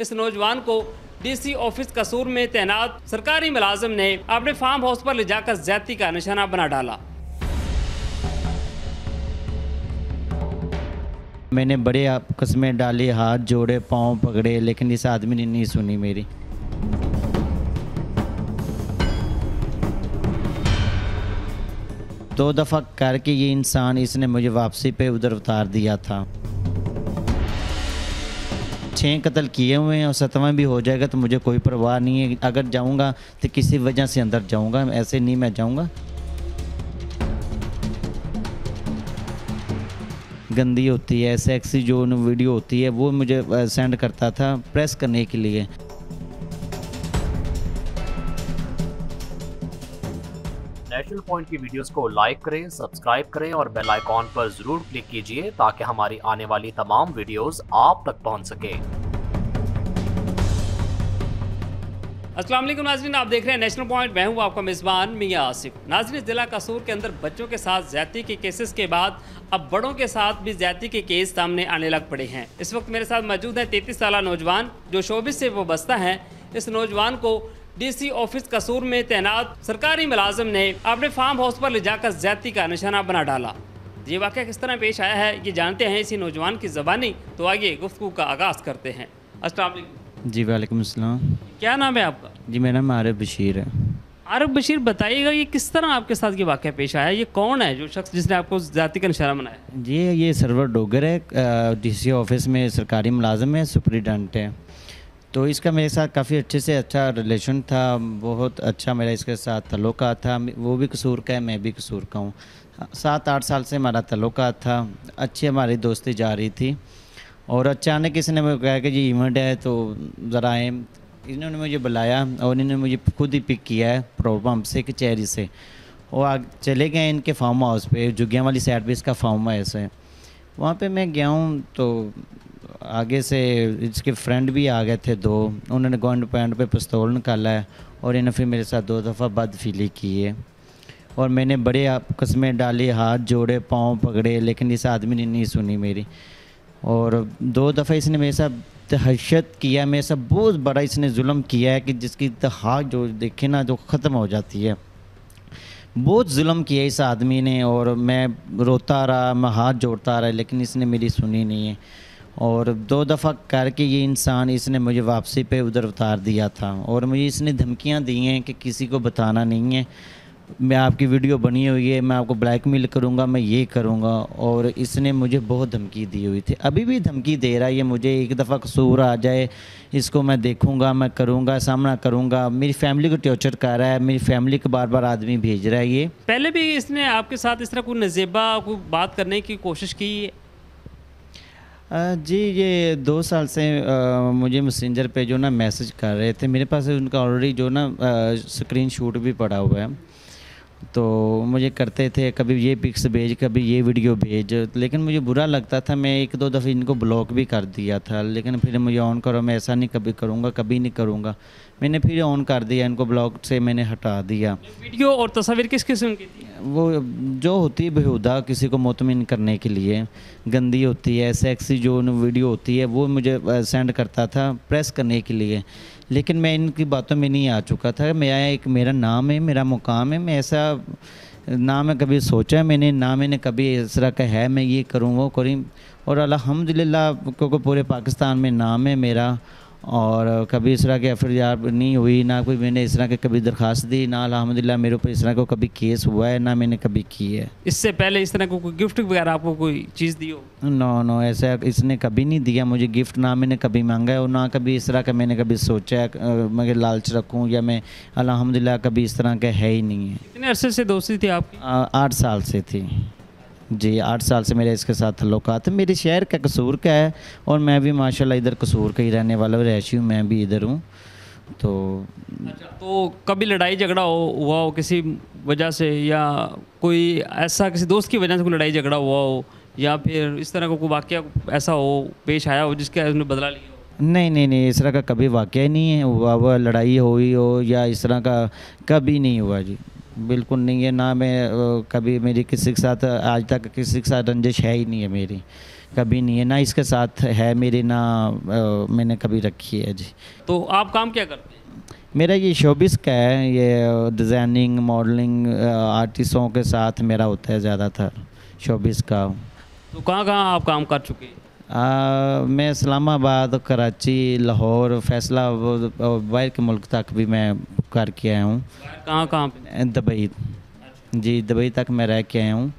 इस नौजवान को डीसी ऑफिस कसूर में तैनात सरकारी मुलाजिम ने अपने फार्म हाउस पर ले जाकर ज्यादा का निशाना बना डाला मैंने बड़े कस्में डाले हाथ जोड़े पाँव पकड़े लेकिन इस आदमी ने नहीं सुनी मेरी दो दफ़ा करके ये इंसान इसने मुझे वापसी पे उधर उतार दिया था छः कत्ल किए हुए हैं और सतवा भी हो जाएगा तो मुझे कोई परवाह नहीं है अगर जाऊँगा तो किसी वजह से अंदर जाऊँगा ऐसे नहीं मैं जाऊँगा गंदी होती है सेक्सी जो वीडियो होती है वो मुझे सेंड करता था प्रेस करने के लिए नेशनल पॉइंट की वीडियोस को लाइक करें सब्सक्राइब करें और बेल आइकॉन पर ज़रूर क्लिक कीजिए ताकि हमारी आने वाली तमाम वीडियोस आप तक पहुंच सके असलम नाजरीन आप देख रहे हैं नेशनल पॉइंट मैं हूं आपका मेज़बान मियाँ आसिफ नाजरीन ज़िला कसूर के अंदर बच्चों के साथ ज्यादती के केसेस के बाद अब बड़ों के साथ भी ज्यादती के केस सामने आने लग पड़े हैं इस वक्त मेरे साथ मौजूद हैं तैतीस साल नौजवान जो शोबिस से वो बसता है इस नौजवान को डीसी ऑफिस कसूर में तैनात सरकारी मुलाजम ने अपने फार्म हाउस पर ले जाकर ज्यादती का निशाना बना डाला ये वाक़ किस तरह पेश आया है ये जानते हैं इसी नौजवान की जबानी तो आइए गुफ्तु का आगाज़ करते हैं असल जी वालेकुम अस्सलाम क्या नाम है आपका जी मेरा नाम आरफ बशीर है आरफ बशीर बताइएगा ये किस तरह आपके साथ ये वाक़ पेश आया ये कौन है जो शख्स जिसने आपको जाति का निशाना बनाया जी ये सरवर डोगर है डीसी ऑफिस में सरकारी मुलाजम है सुप्रिटेंडेंट है तो इसका मेरे साथ काफ़ी अच्छे से अच्छा रिलेशन था बहुत अच्छा मेरा इसके साथ तल्लुक था वो भी कसूर का है मैं भी कसूर का हूँ सात आठ साल से हमारा तल्लुक था अच्छी हमारी दोस्ती जा रही थी और अचानक इसने मुझे कहा कि जी इवेंट है तो ज़रा आए इन्होंने मुझे बुलाया और इन्होंने मुझे खुद ही पिक किया है पेट्रोल पम्प से कचहरी से और आग चले गए इनके फार्म हाउस पे जुगिया वाली साइड पर इसका फार्म हाउस है वहाँ पे मैं गया हूँ तो आगे से इसके फ्रेंड भी आ गए थे दो उन्होंने गौंड पैंड पे पिस्तौल निकाला है और इन्होंने फिर मेरे साथ दो दफ़ा बदफीली की है और मैंने बड़े कस्में डाले हाथ जोड़े पाँव पकड़े लेकिन इस आदमी ने नहीं सुनी मेरी और दो दफ़ा इसने मेरे साथ हशत किया मेरे साथ बहुत बड़ा इसने जुल्म किया है कि जिसकी तहा जो देखे ना जो ख़त्म हो जाती है बहुत जुल्म किया इस आदमी ने और मैं रोता रहा मैं हाथ जोड़ता रहा लेकिन इसने मेरी सुनी नहीं है और दो दफ़ा करके ये इंसान इसने मुझे वापसी पे उधर उतार दिया था और मुझे इसने धमकियां दी हैं कि किसी को बताना नहीं है मैं आपकी वीडियो बनी हुई है मैं आपको ब्लैकमेल करूंगा मैं ये करूंगा और इसने मुझे बहुत धमकी दी हुई थी अभी भी धमकी दे रहा है ये मुझे एक दफ़ा कसूर आ जाए इसको मैं देखूंगा मैं करूँगा सामना करूँगा मेरी फैमिली को टॉर्चर कर रहा है मेरी फैमिली को बार बार आदमी भेज रहा है ये पहले भी इसने आपके साथ इस तरह कोई नजेबा कोई बात करने की कोशिश की जी ये दो साल से आ, मुझे मैसेंजर पे जो ना मैसेज कर रहे थे मेरे पास उनका ऑलरेडी जो ना स्क्रीन शूट भी पड़ा हुआ है तो मुझे करते थे कभी ये पिक्स भेज कभी ये वीडियो भेज लेकिन मुझे बुरा लगता था मैं एक दो दफ़े इनको ब्लॉक भी कर दिया था लेकिन फिर मुझे ऑन करो मैं ऐसा नहीं कभी करूँगा कभी नहीं करूँगा मैंने फिर ऑन कर दिया इनको ब्लॉक से मैंने हटा दिया वीडियो और तस्वीर किस किस्म की वो जो होती है बेहूदा किसी को मुतमिन करने के लिए गंदी होती है सेक्सी जो वीडियो होती है वो मुझे सेंड करता था प्रेस करने के लिए लेकिन मैं इनकी बातों में नहीं आ चुका था मेरा एक मेरा नाम है मेरा मुकाम है मैं ऐसा ना मैं कभी सोचा मैंने ना मैंने कभी इस तरह का है मैं ये करूँ वो करूँ और अलहमदिल्ला क्योंकि पूरे पाकिस्तान में नाम है मेरा और कभी इस तरह की एफ नहीं हुई ना कोई मैंने इस तरह की कभी दरख्वास्त दी ना अलहमदिल्ला मेरे ऊपर इस तरह का कभी केस हुआ है ना मैंने कभी की है इससे पहले इस तरह को कोई गिफ्ट वगैरह आपको कोई चीज़ दी हो नो नो ऐसा इसने कभी नहीं दिया मुझे गिफ्ट ना मैंने कभी मांगा है और ना कभी इस तरह का मैंने कभी सोचा है मैं लालच रखूँ या मैं अलहमदिल्ला कभी इस तरह का है ही नहीं है कितने अरसे से दोस्ती थी आपकी आठ साल से थी जी आठ साल से मेरे इसके साथ तल्लुकात है मेरे शहर का कसूर का है और मैं भी माशाल्लाह इधर कसूर का ही रहने वाला रहशी हूँ मैं भी इधर हूँ तो अच्छा, तो कभी लड़ाई झगड़ा हो हुआ हो किसी वजह से या कोई ऐसा किसी दोस्त की वजह से कोई लड़ाई झगड़ा हुआ हो या फिर इस तरह का कोई वाक्य ऐसा हो पेश आया हो जिसके उसने बदला लिया नहीं नहीं नहीं इस तरह का कभी वाक्य नहीं है हुआ हुआ लड़ाई हुई हो या इस तरह का कभी नहीं हुआ जी बिल्कुल नहीं है ना मैं कभी मेरी किसी के साथ आज तक किसी के साथ रंजिश है ही नहीं है मेरी कभी नहीं है ना इसके साथ है मेरी ना मैंने कभी रखी है जी तो आप काम क्या करते हैं मेरा ये शोबिस का है ये डिज़ाइनिंग मॉडलिंग आर्टिस्टों के साथ मेरा होता है ज़्यादातर शोबिस का तो कहाँ कहाँ आप काम कर चुके हैं आ, मैं इस्लामाबाद कराची लाहौर फैसला बाहर के मुल्क तक भी मैं करके आया हूँ कहाँ कहाँ दुबई जी दुबई तक मैं रह के आया हूँ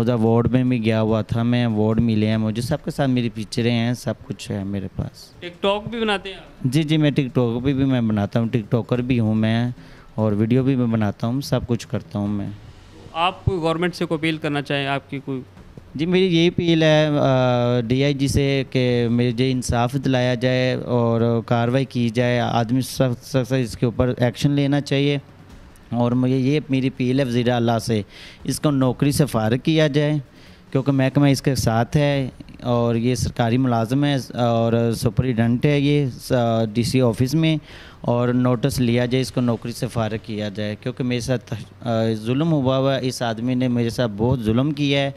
उधर वार्ड में भी गया हुआ था मैं वार्ड मिले हैं मुझे सबके साथ मेरी पिक्चरें हैं सब कुछ है मेरे पास टिकटॉक भी बनाते हैं जी जी मैं टिकटॉक भी, भी मैं बनाता हूँ टिकटॉकर भी हूँ मैं और वीडियो भी मैं बनाता हूँ सब कुछ करता हूँ मैं आप गवर्नमेंट से को अपील करना चाहें आपकी कोई जी मेरी यही अपील है डीआईजी से कि मुझे इंसाफ दिलाया जाए और कार्रवाई की जाए आदमी सख्त सख्त इसके ऊपर एक्शन लेना चाहिए और मुझे ये मेरी अपील है वज़ी अला से इसको नौकरी से फारग किया जाए क्योंकि महकमा इसके साथ है और ये सरकारी मुलाजम है और सुपरिटेंडेंट है ये डीसी ऑफिस में और नोटिस लिया जाए इसको नौकरी से फारग किया जाए क्योंकि मेरे साथ जुल्म हुआ हुआ इस आदमी ने मेरे साथ बहुत जुल्म किया है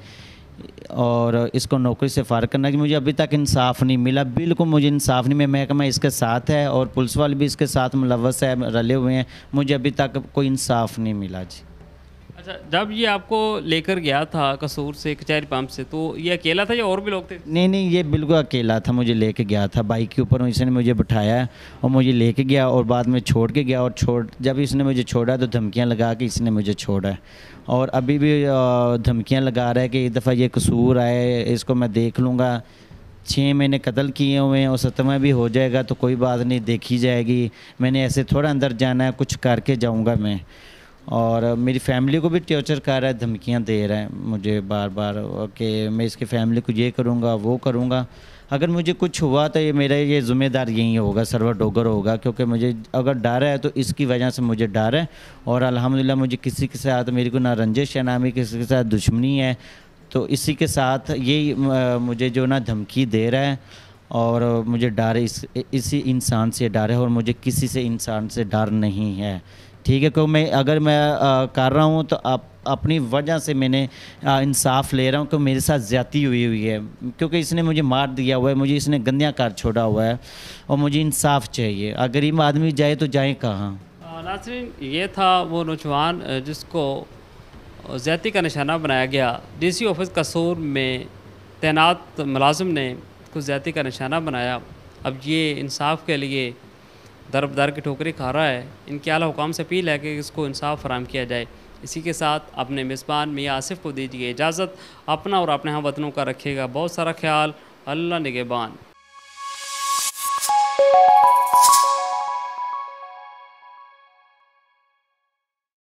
और इसको नौकरी से फ़ार करना कि मुझे अभी तक इंसाफ नहीं मिला बिल्कुल मुझे इंसाफ नहीं मिला महकमा इसके साथ है और पुलिस वाले भी इसके साथ मुलवस है रले हुए हैं मुझे अभी तक कोई इंसाफ नहीं मिला जी अच्छा जब ये आपको लेकर गया था कसूर से कचहरी पंप से तो ये अकेला था या और भी लोग थे नहीं नहीं ये बिल्कुल अकेला था मुझे लेके गया था बाइक के ऊपर इसने मुझे बिठाया और मुझे लेके गया और बाद में छोड़ के गया और छोड़ जब इसने मुझे छोड़ा तो धमकियाँ लगा के इसने मुझे छोड़ा और अभी भी धमकियाँ लगा रहा है कि एक दफ़ा ये कसूर आए इसको मैं देख लूँगा छः महीने कत्ल किए हुए हैं और सतमा भी हो जाएगा तो कोई बात नहीं देखी जाएगी मैंने ऐसे थोड़ा अंदर जाना है कुछ करके जाऊँगा मैं और मेरी फैमिली को भी टॉर्चर कर रहा है धमकियाँ दे रहा है मुझे बार बार कि मैं इसके फैमिली को ये करूँगा वो करूँगा अगर मुझे कुछ हुआ तो ये मेरा ये ज़िम्मेदार यही होगा सर्वर डोगर होगा क्योंकि मुझे अगर डर है तो इसकी वजह से मुझे डर है और अल्हम्दुलिल्लाह मुझे किसी के साथ मेरी को ना रंजिश है ना मेरी किसी के साथ दुश्मनी है तो इसी के साथ यही मुझे जो ना धमकी दे रहा है और मुझे डर इस इसी इंसान से डर है और मुझे किसी से इंसान से डर नहीं है ठीक है क्योंकि तो मैं अगर मैं आ, कर रहा हूँ तो आप अपनी वजह से मैंने इंसाफ ले रहा हूँ कि मेरे साथ ज़्यादती हुई हुई है क्योंकि इसने मुझे मार दिया हुआ है मुझे इसने गंदियाँ कार छोड़ा हुआ है और मुझे इंसाफ चाहिए अगर गरीब आदमी जाए तो जाए कहाँ नासरीन ये था वो नौजवान जिसको ज़्यादी का निशाना बनाया गया सी ऑफिस कसूर में तैनात मुलाजम ने उसको ज़्यादी का निशाना बनाया अब ये इंसाफ के लिए दरब दर की ठोकरी खा रहा है इनके अला हुकाम से अपील है कि इसको इंसाफ फराम किया जाए इसी के साथ अपने मेज़बान मियाँ आसिफ को दीजिए इजाज़त अपना और अपने हम वतनों का रखिएगा बहुत सारा ख्याल अल्लाह निगेबान